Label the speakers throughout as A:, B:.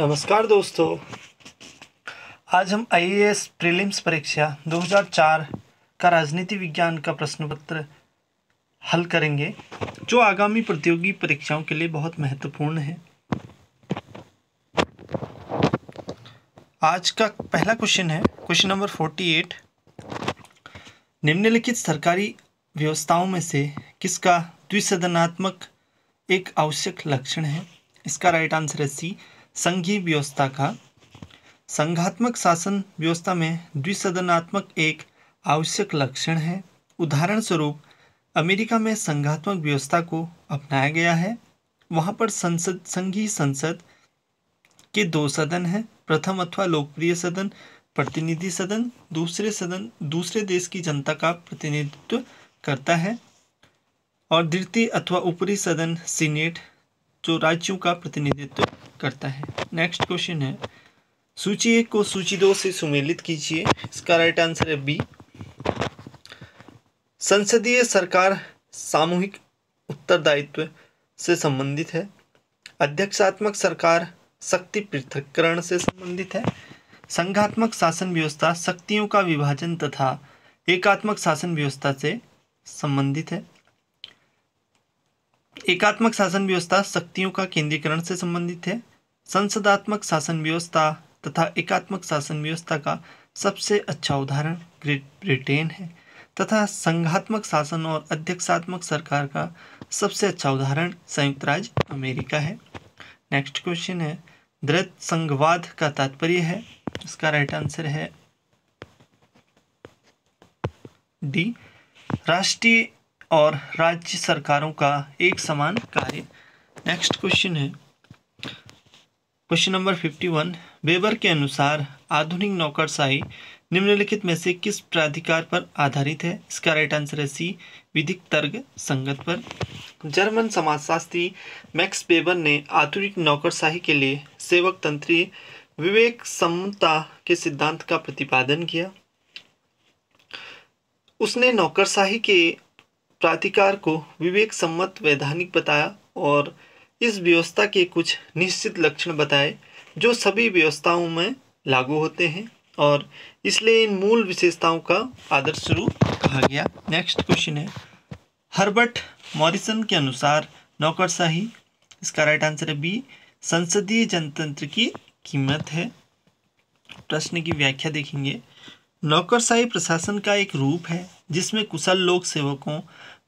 A: नमस्कार दोस्तों आज हम आईएएस प्रीलिम्स परीक्षा 2004 का राजनीति विज्ञान का प्रश्न पत्र हल करेंगे जो आगामी प्रतियोगी परीक्षाओं के लिए बहुत महत्वपूर्ण है आज का पहला क्वेश्चन है क्वेश्चन नंबर 48 निम्नलिखित सरकारी व्यवस्थाओं में से किसका द्विसदनात्मक एक आवश्यक लक्षण है इसका राइट आंसर है सी संघीय व्यवस्था का संघात्मक शासन व्यवस्था में द्विसदनात्मक एक आवश्यक लक्षण है उदाहरण स्वरूप अमेरिका में संघात्मक व्यवस्था को अपनाया गया है वहाँ पर संसद संघीय संसद के दो सदन हैं प्रथम अथवा लोकप्रिय सदन प्रतिनिधि सदन दूसरे सदन दूसरे देश की जनता का प्रतिनिधित्व करता है और द्वितीय अथवा ऊपरी सदन सीनेट जो राज्यों का प्रतिनिधित्व करता है नेक्स्ट क्वेश्चन है सूची एक को सूची दो से सुमेलित कीजिए इसका राइट आंसर है बी संसदीय सरकार सामूहिक उत्तरदायित्व से संबंधित है अध्यक्षात्मक सरकार शक्ति पृथककरण से संबंधित है संघात्मक शासन व्यवस्था शक्तियों का विभाजन तथा एकात्मक शासन व्यवस्था से संबंधित है एकात्मक शासन व्यवस्था शक्तियों का केंद्रीकरण से संबंधित है संसदात्मक शासन व्यवस्था तथा एकात्मक शासन व्यवस्था का सबसे अच्छा उदाहरण ग्रेट ब्रिटेन है तथा संघात्मक शासन और अध्यक्षात्मक सरकार का सबसे अच्छा उदाहरण संयुक्त राज्य अमेरिका है नेक्स्ट क्वेश्चन है दृत संघवाद का तात्पर्य है इसका राइट आंसर है डी राष्ट्रीय और राज्य सरकारों का एक समान कार्य नेक्स्ट क्वेश्चन है question number fifty one Weber के अनुसार आधुनिक नौकरशाही निम्नलिखित में से किस प्राधिकार पर आधारित है इसका राइट आंसर है सी विधिक तर्क संगत पर जर्मन समाजशास्त्री मैक्स बेबर ने आधुनिक नौकरशाही के लिए सेवक तंत्री विवेक समता के सिद्धांत का प्रतिपादन किया उसने नौकरशाही के प्राधिकार को विवेक सम्मत वैधानिक बताया और इस व्यवस्था के कुछ निश्चित लक्षण बताए जो सभी व्यवस्थाओं में लागू होते हैं और इसलिए इन मूल विशेषताओं का आदर्श रूप कहा गया नेक्स्ट क्वेश्चन है हर्बर्ट मॉरिसन के अनुसार नौकरशाही इसका राइट आंसर है बी संसदीय जनतंत्र की कीमत है प्रश्न की व्याख्या देखेंगे नौकरशाही प्रशासन का एक रूप है जिसमें कुशल लोक सेवकों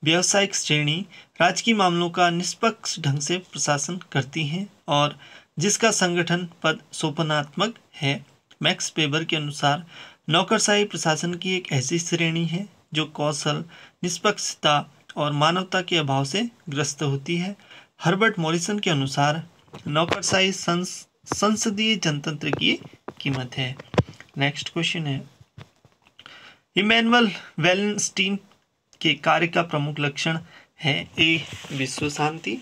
A: व्यावसायिक श्रेणी राजकीय मामलों का निष्पक्ष ढंग से प्रशासन करती हैं और जिसका संगठन पद सोपनात्मक है मैक्स पेबर के अनुसार नौकरशाही प्रशासन की एक ऐसी श्रेणी है जो कौशल निष्पक्षता और मानवता के अभाव से ग्रस्त होती है हर्बर्ट मॉरिसन के अनुसार नौकरशाही संस संसदीय जनतंत्र की कीमत है नेक्स्ट क्वेश्चन है इमैनुअल वेलस्टीन के कार्य का प्रमुख लक्षण है ए विश्व शांति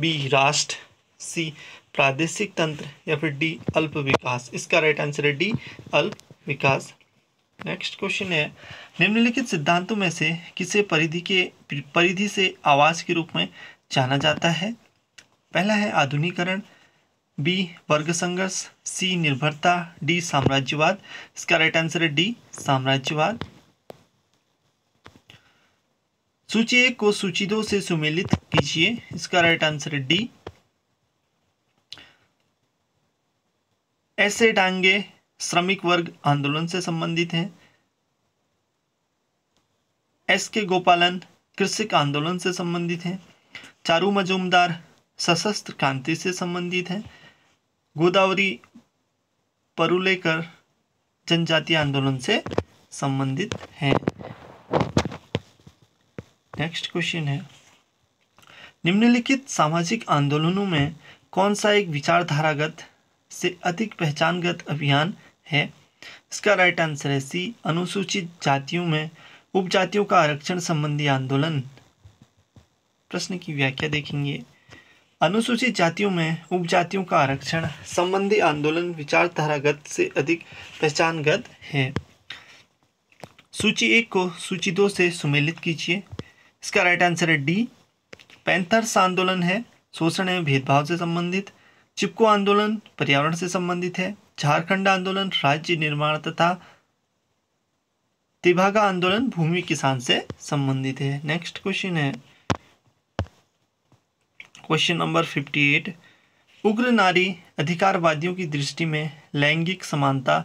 A: बी राष्ट्र सी प्रादेशिक तंत्र या फिर डी अल्प विकास इसका राइट आंसर है डी अल्प विकास नेक्स्ट क्वेश्चन है निम्नलिखित सिद्धांतों में से किसे परिधि के परिधि से आवास के रूप में जाना जाता है पहला है आधुनिकरण बी वर्ग संघर्ष सी निर्भरता डी साम्राज्यवाद इसका राइट आंसर है डी साम्राज्यवाद सूची एक को सूची दो से सुमेलित कीजिए इसका राइट आंसर है डी ऐसे डांगे श्रमिक वर्ग आंदोलन से संबंधित हैं एस के गोपालन कृषक आंदोलन से संबंधित हैं चारू मजूमदार सशस्त्र क्रांति से संबंधित हैं गोदावरी परुलेकर जनजातीय आंदोलन से संबंधित हैं नेक्स्ट क्वेश्चन है निम्नलिखित सामाजिक आंदोलनों में कौन सा एक विचारधारागत से अधिक पहचानगत अभियान है इसका राइट आंसर है सी अनुसूचित जातियों में उपजातियों का आरक्षण संबंधी आंदोलन प्रश्न की व्याख्या देखेंगे अनुसूचित जातियों में उपजातियों का आरक्षण संबंधी आंदोलन विचारधारागत से अधिक पहचानगत है सूची एक को सूची दो से सुमेलित कीजिए इसका राइट आंसर है डी पैंथर्स आंदोलन है शोषण एवं भेदभाव से संबंधित चिपको आंदोलन पर्यावरण से संबंधित है झारखंड आंदोलन राज्य निर्माण तथा तिभागा आंदोलन भूमि किसान से संबंधित है नेक्स्ट क्वेश्चन है क्वेश्चन नंबर फिफ्टी एट उग्र नारी अधिकारवादियों की दृष्टि में लैंगिक समानता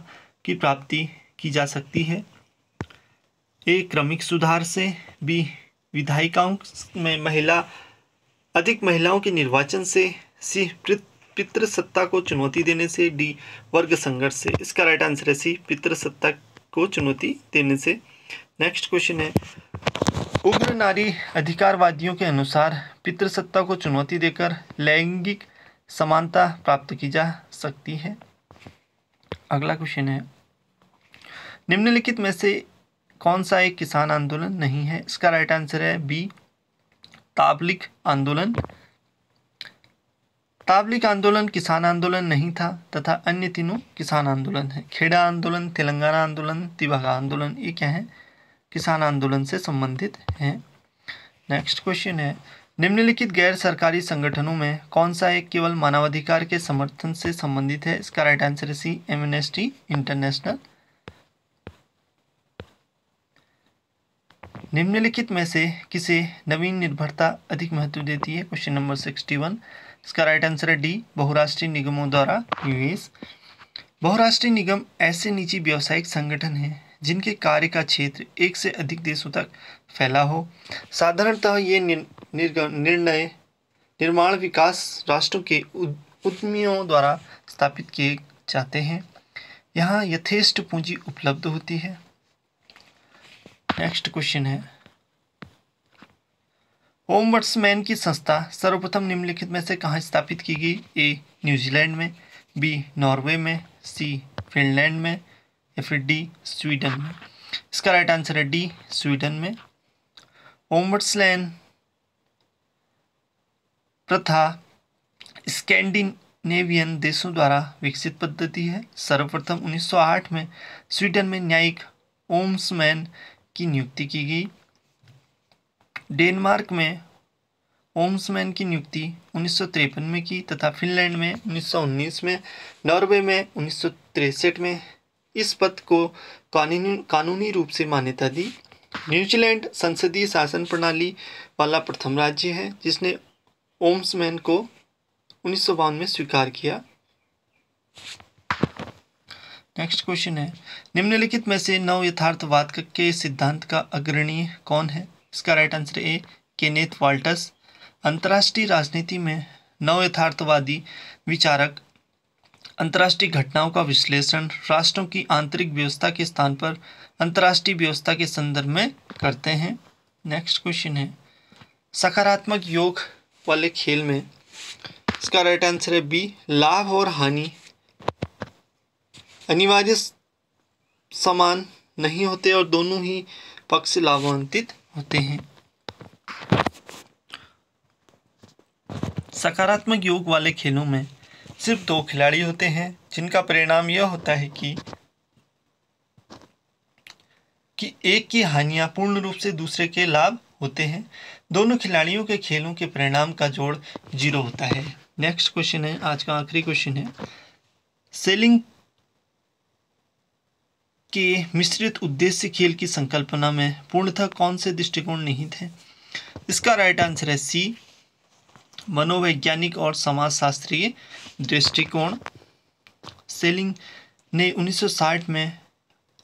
A: की प्राप्ति की जा सकती है ए क्रमिक सुधार से बी विधायिकाओं में महिला अधिक महिलाओं के निर्वाचन से सी सत्ता को चुनौती देने से डी वर्ग संघर्ष से इसका राइट आंसर है सी सत्ता को चुनौती देने से नेक्स्ट क्वेश्चन है उग्र नारी अधिकारवादियों के अनुसार पितृसत्ता को चुनौती देकर लैंगिक समानता प्राप्त की जा सकती है अगला क्वेश्चन है निम्नलिखित में से कौन सा एक किसान आंदोलन नहीं है इसका राइट आंसर है बी ताबलिक आंदोलन ताबलिक आंदोलन किसान आंदोलन नहीं था तथा अन्य तीनों किसान आंदोलन है खेड़ा आंदोलन तेलंगाना आंदोलन तिबागा आंदोलन ये क्या है किसान आंदोलन से संबंधित है नेक्स्ट क्वेश्चन है निम्नलिखित गैर सरकारी संगठनों में कौन सा एक केवल मानवाधिकार के समर्थन से संबंधित है इसका राइट आंसर है सी टी इंटरनेशनल निम्नलिखित में से किसे नवीन निर्भरता अधिक महत्व देती है क्वेश्चन नंबर सिक्सटी वन इसका राइट आंसर है डी बहुराष्ट्रीय निगमों द्वारा निवेश बहुराष्ट्रीय निगम ऐसे निजी व्यावसायिक संगठन हैं जिनके कार्य का क्षेत्र एक से अधिक देशों तक फैला हो साधारणतः ये निर्णय निर्माण विकास राष्ट्रों के उद्यमियों द्वारा स्थापित किए जाते हैं यहाँ यथेष्ट पूंजी उपलब्ध होती है नेक्स्ट क्वेश्चन है होमवर्ड्समैन की संस्था सर्वप्रथम निम्नलिखित में से कहाँ स्थापित की गई ए न्यूजीलैंड में बी नॉर्वे में सी फिनलैंड में या फिर डी स्वीडन में इसका राइट आंसर है डी स्वीडन में होमवर्ड्सलैन प्रथा स्कैंडिनेवियन देशों द्वारा विकसित पद्धति है सर्वप्रथम 1908 में स्वीडन में न्यायिक ओम्समैन की नियुक्ति की गई डेनमार्क में ओम्समैन की नियुक्ति उन्नीस में की तथा फिनलैंड में 1919 में नॉर्वे में उन्नीस में इस पद को कानूनी कानूनी रूप से मान्यता दी न्यूजीलैंड संसदीय शासन प्रणाली वाला प्रथम राज्य है जिसने ओम्समैन को उन्नीस में स्वीकार किया नेक्स्ट क्वेश्चन है निम्नलिखित में से नव यथार्थवाद के सिद्धांत का अग्रणी कौन है इसका right answer A Kenneth Waltz अंतर्राष्ट्रीय राजनीति में नव यथार्थवादी विचारक अंतर्राष्ट्रीय घटनाओं का विश्लेषण राष्ट्रों की आंतरिक व्यवस्था के स्थान पर अंतर्राष्ट्रीय व्यवस्था के संदर्भ में करते हैं नेक्स्ट क्वेश्चन है सकारात्मक योग वाले खेल में इसका राइट आंसर है बी लाभ और हानि अनिवार्य समान नहीं होते और दोनों ही पक्ष लाभान्वित होते हैं सकारात्मक योग वाले खेलों में सिर्फ दो खिलाड़ी होते हैं जिनका परिणाम यह होता है कि कि एक की हानियां पूर्ण रूप से दूसरे के लाभ होते हैं दोनों खिलाड़ियों के खेलों के परिणाम का जोड़ जीरो होता है नेक्स्ट क्वेश्चन है आज का आखिरी क्वेश्चन है सेलिंग के मिश्रित उद्देश्य खेल की संकल्पना में पूर्णतः कौन से दृष्टिकोण नहीं थे इसका राइट आंसर है सी मनोवैज्ञानिक और समाजशास्त्रीय दृष्टिकोण सेलिंग ने 1960 में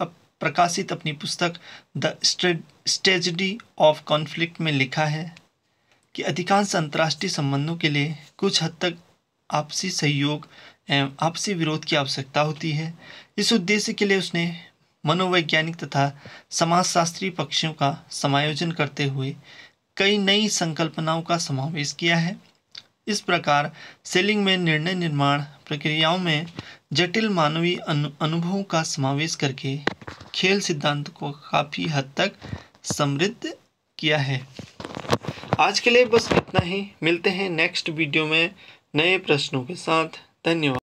A: प्रकाशित अपनी पुस्तक द स्ट्रेटजी ऑफ कॉन्फ्लिक्ट में लिखा है कि अधिकांश अंतर्राष्ट्रीय संबंधों के लिए कुछ हद तक आपसी सहयोग एवं आपसी विरोध की आवश्यकता होती है इस उद्देश्य के लिए उसने मनोवैज्ञानिक तथा समाजशास्त्री पक्षों का समायोजन करते हुए कई नई संकल्पनाओं का समावेश किया है इस प्रकार सेलिंग में निर्णय निर्माण प्रक्रियाओं में जटिल मानवीय अनु, अनुभवों का समावेश करके खेल सिद्धांत को काफ़ी हद तक समृद्ध किया है आज के लिए बस इतना ही मिलते हैं नेक्स्ट वीडियो में नए प्रश्नों के साथ धन्यवाद